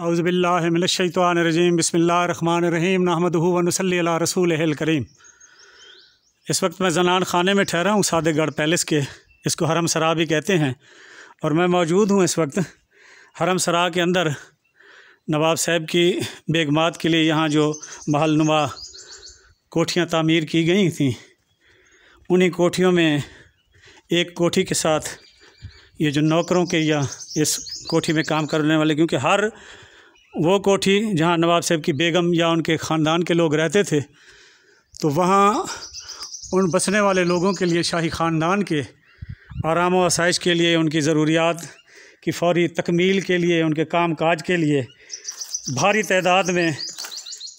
अउज़बिल्लाशैतवानरजीम बसमीम नहमद वनसली रसूल करीम इस वक्त मैं जनान खाने में ठहरा हूँ सादेगढ़ पैलेस के इसको हरम सरा भी कहते हैं और मैं मौजूद हूँ इस वक्त हरम सरा के अंदर नवाब साहब की बेगमात के लिए यहाँ जो नुमा कोठियाँ तामीर की गई थी उन्हीं कोठियों में एक कोठी के साथ ये जो नौकरों के या इस कोठी में काम करने वाले क्योंकि हर वो कोठी जहाँ नवाब साहब की बेगम या उनके ख़ानदान के लोग रहते थे तो वहाँ उन बसने वाले लोगों के लिए शाही ख़ानदान के आराम व आसाइश के लिए उनकी ज़रूरियात की फौरी तकमील के लिए उनके काम काज के लिए भारी तादाद में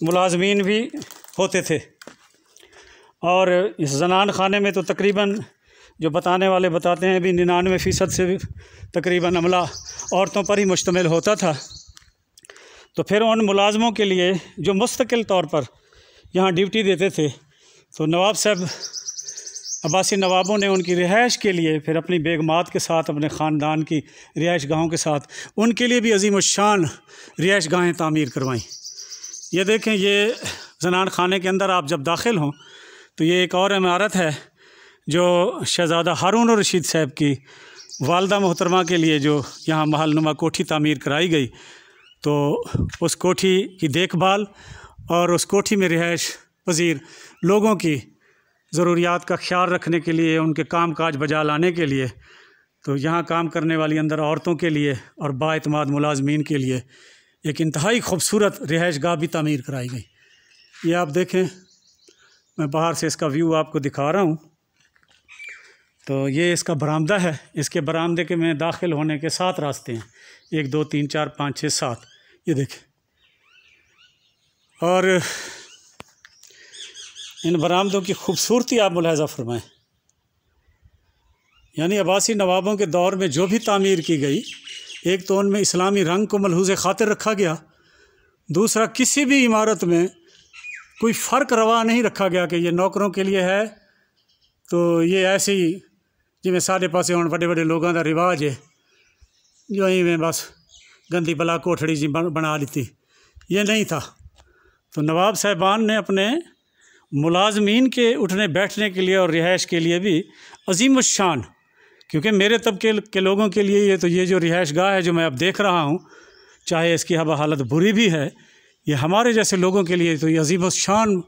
मुलाजमीन भी होते थे और इस जनान खाने में तो तकरीबन जो बताने वाले बताते हैं भी निन्यानवे फ़ीसद से तकरीबन अमला औरतों पर ही मुश्तमिल होता था तो फिर उन मुलाजमों के लिए जो मुस्तकिल तौर पर यहाँ ड्यूटी देते थे तो नवाब साहब अब्बासी नवाबों ने उनकी रिहाइश के लिए फिर अपनी बेगमात के साथ अपने ख़ानदान की रिहाइश गाहों के साथ उनके लिए भी अजीम शान रिहाइश गाहें तामीर करवाईं ये देखें ये जनान खाने के अंदर आप जब दाखिल हों तो ये एक और इमारत है जो शहज़ादा हारून रशीद साहब की वालदा मोहतरमा के लिए जो यहाँ महल नुमा कोठी तामीर कराई गई तो उस कोठी की देखभाल और उस कोठी में रिहाइश पजीर लोगों की ज़रूरियात का ख्याल रखने के लिए उनके काम काज बजा लाने के लिए तो यहाँ काम करने वाली अंदर औरतों के लिए और बातमाद मुलाजमीन के लिए एक इंतहाई खूबसूरत रिहाइश गाह भी तमीर कराई गई ये आप देखें मैं बाहर से इसका व्यू आपको दिखा रहा हूँ तो ये इसका बरामदा है इसके बरामदे के में दाखिल होने के सात रास्ते हैं एक दो तीन चार पाँच छः सात ये देखें और इन बरामदों की खूबसूरती आप मुलाजा फरमाएँ यानी अबासी नवाबों के दौर में जो भी तामीर की गई एक तो उनमें इस्लामी रंग को मलहूज ख़ातिर रखा गया दूसरा किसी भी इमारत में कोई फ़र्क रवा नहीं रखा गया कि ये नौकरों के लिए है तो ये ऐसे ही जिमें साढ़े पास हूँ बड़े बड़े लोगों का रिवाज है जो में बस गंदी बला कोठड़ी जी बना ली थी ये नहीं था तो नवाब साहबान ने अपने मुलाजमीन के उठने बैठने के लिए और रिहाइश के लिए भी अजीम शान क्योंकि मेरे तबके के लोगों के लिए ये तो ये जो रिहाइश गाह है जो मैं अब देख रहा हूँ चाहे इसकी हवा हालत बुरी भी है ये हमारे जैसे लोगों के लिए तो ये अजीम शान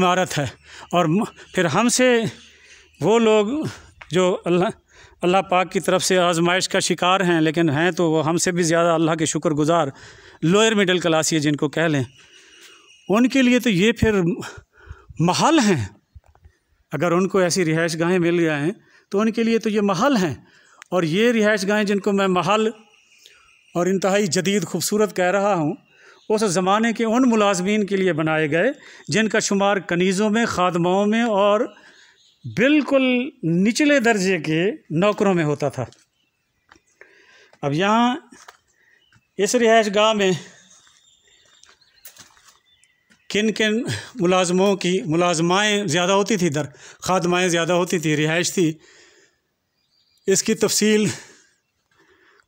इमारत है और फिर हमसे वो लोग जो अल्लाह अल्लाह पाक की तरफ से आजमाइश का शिकार हैं लेकिन हैं तो वो हमसे भी ज़्यादा अल्लाह के गुज़ार लोअर मिडिल क्लास ये जिनको कह लें उनके लिए तो ये फिर महल हैं अगर उनको ऐसी रिहाइश गाहें मिल गए हैं तो उनके लिए तो ये महल हैं और ये रिहाइश गाहें जिनको मैं महल और इंतहाई जदीद खूबसूरत कह रहा हूँ उस ज़माने के उन मुलाजमीन के लिए बनाए गए जिनका शुमार कनीज़ों में खादमाओं में और बिल्कुल निचले दर्जे के नौकरों में होता था अब यहाँ इस रिहायश गाह में किन किन मुलाजमों की मुलाजमाएँ ज़्यादा होती थी दर खादमाएँ ज़्यादा होती थी रिहाइश थी इसकी तफसील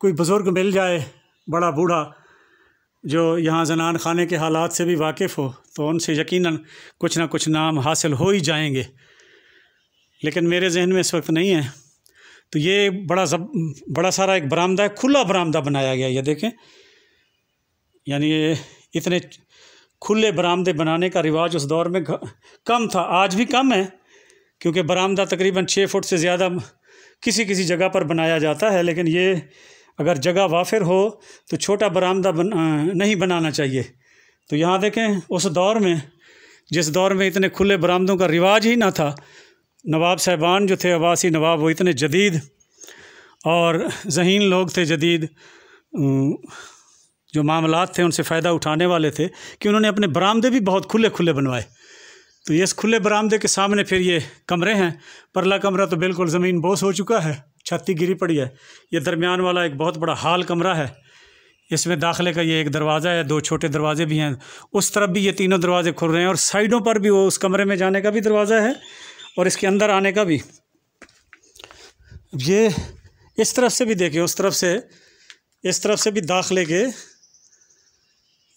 कोई बुज़ुर्ग मिल जाए बड़ा बूढ़ा जो यहाँ जनान खाने के हालात से भी वाकिफ़ हो तो उनसे यकीनन कुछ ना कुछ नाम हासिल हो ही जाएंगे लेकिन मेरे जहन में इस वक्त नहीं है तो ये बड़ा सब बड़ा सारा एक बरामदा है खुला बरामदा बनाया गया ये देखें यानी ये इतने खुले बरामदे बनाने का रिवाज उस दौर में कम था आज भी कम है क्योंकि बरामदा तकरीबन छः फुट से ज़्यादा किसी किसी जगह पर बनाया जाता है लेकिन ये अगर जगह वाफिर हो तो छोटा बरामदा बन, नहीं बनाना चाहिए तो यहाँ देखें उस दौर में जिस दौर में इतने खुले बरामदों का रिवाज ही ना था नवाब साहबान जो थे अवासी नवाब वो इतने जदीद और जहीन लोग थे जदीद जो मामला थे उनसे फ़ायदा उठाने वाले थे कि उन्होंने अपने बरामदे भी बहुत खुले खुले बनवाए तो ये इस खुले बरामदे के सामने फिर ये कमरे हैं परला कमरा तो बिल्कुल ज़मीन बोस हो चुका है छत्ती गिरी पड़ी है ये दरमियान वाला एक बहुत बड़ा हाल कमरा है इसमें दाखिले का ये एक दरवाज़ा है दो छोटे दरवाजे भी हैं उस तरफ भी ये तीनों दरवाजे खुल रहे हैं और साइडों पर भी वो उस कमरे में जाने का भी दरवाज़ा है और इसके अंदर आने का भी ये इस तरफ से भी देखें उस तरफ से इस तरफ से भी दाखिले के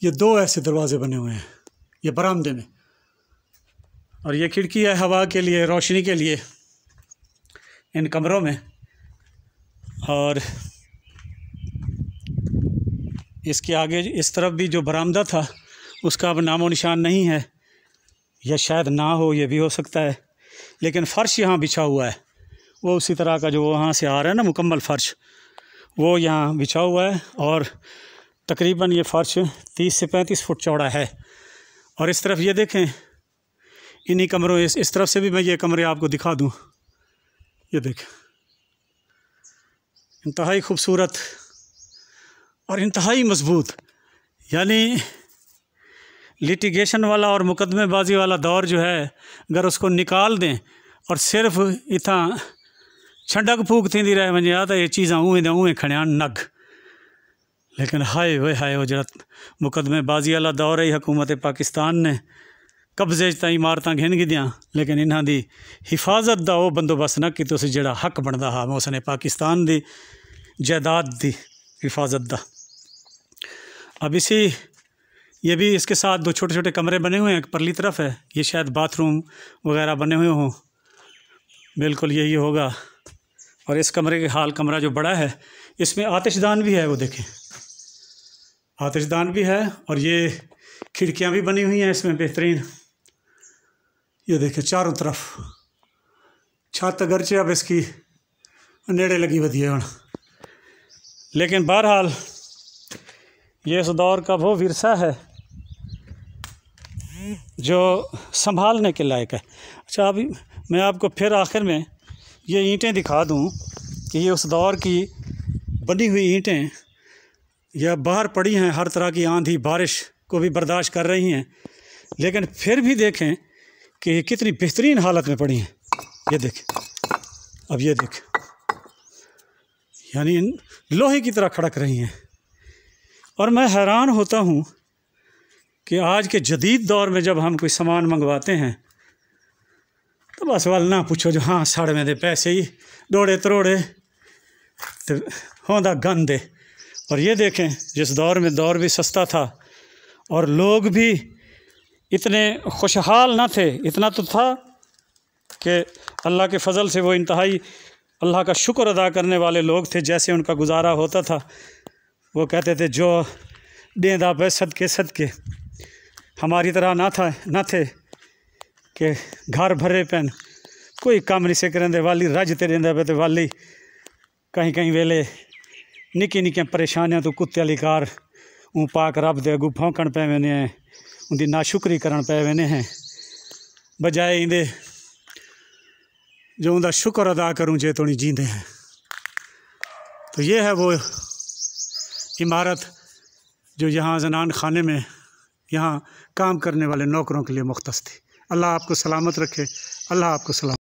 ये दो ऐसे दरवाज़े बने हुए हैं ये बरामदे में और ये खिड़की है हवा के लिए रोशनी के लिए इन कमरों में और इसके आगे इस तरफ भी जो बरामदा था उसका अब नामो निशान नहीं है या शायद ना हो ये भी हो सकता है लेकिन फ़र्श यहाँ बिछा हुआ है वो उसी तरह का जो वहाँ से आ रहा है ना मुकम्मल फ़र्श वो यहाँ बिछा हुआ है और तकरीबन ये फ़र्श तीस से पैंतीस फुट चौड़ा है और इस तरफ ये देखें इन्हीं कमरों इस इस तरफ से भी मैं ये कमरे आपको दिखा दूँ ये देखें इंतहाई खूबसूरत और इंतहाई मजबूत यानी लिटिगेशन वाला और मुकदमेबाजी वाला दौर जो है अगर उसको निकाल दें और सिर्फ़ इतना छंडक फूक थी रहे मजे आ तो ये चीज़ा उ खड़िया नग लेकिन हाय वे हाय वो जरा मुक़दमेबाज़ी वाला दौर है हकूमत पाकिस्तान ने कब्ज़े तीन इमारत घिन गिदियां लेकिन इन्हों की हिफाज़त का वह बंदोबस्त न कि उसी हक बनता हा उसने पाकिस्तान की जायदाद की हिफाज़त का अब इसी ये भी इसके साथ दो छोटे छोटे कमरे बने हुए हैं परली तरफ है ये शायद बाथरूम वगैरह बने हुए हों बिल्कुल यही होगा और इस कमरे के हाल कमरा जो बड़ा है इसमें आतिशदान भी है वो देखें आतिशदान भी है और ये खिड़कियाँ भी बनी हुई हैं इसमें बेहतरीन ये देखें चारों तरफ छत अगरचे तो अब इसकी नेड़े लगी हुई है लेकिन बहरहाल ये इस दौर का वो विरसा है जो संभालने के लायक है अच्छा अभी मैं आपको फिर आखिर में ये ईंटें दिखा दूं कि ये उस दौर की बनी हुई ईंटें या बाहर पड़ी हैं हर तरह की आंधी बारिश को भी बर्दाश्त कर रही हैं लेकिन फिर भी देखें कि ये कितनी बेहतरीन हालत में पड़ी हैं ये देखें अब ये देखें यानी लोहे की तरह खड़क रही हैं और मैं हैरान होता हूँ कि आज के जदीद दौर में जब हम कोई सामान मंगवाते हैं तो बस वाल ना पूछो जो हाँ में दे पैसे ही दौड़े त्रोड़े तो होंदा गंद है और ये देखें जिस दौर में दौर भी सस्ता था और लोग भी इतने खुशहाल ना थे इतना तो था कि अल्लाह के फजल से वो इंतहाई अल्लाह का शुक्र अदा करने वाले लोग थे जैसे उनका गुजारा होता था वो कहते थे जो देंदा पे सद के हमारी तरह ना था ना थे कि घर भरे पेन कोई काम नहीं से करेंदे वाली रजते रहंदे पे ते वाली कहीं कहीं वेले निकी निक्की परेशानियां तो कुत्ते वाली कार ऊँ पाक रब दे अगू फौंकन पै वेने हैं उनकी नाशुक्री करण पै वेने हैं बजाय इंदे जो उनका शुक्र अदा करूं जे तोड़ी जींदे हैं तो ये है वो इमारत जो यहाँ जनान खाने में यहाँ काम करने वाले नौकरों के लिए मुख्त थी अल्लाह आपको सलामत रखे अल्लाह आपको सलामत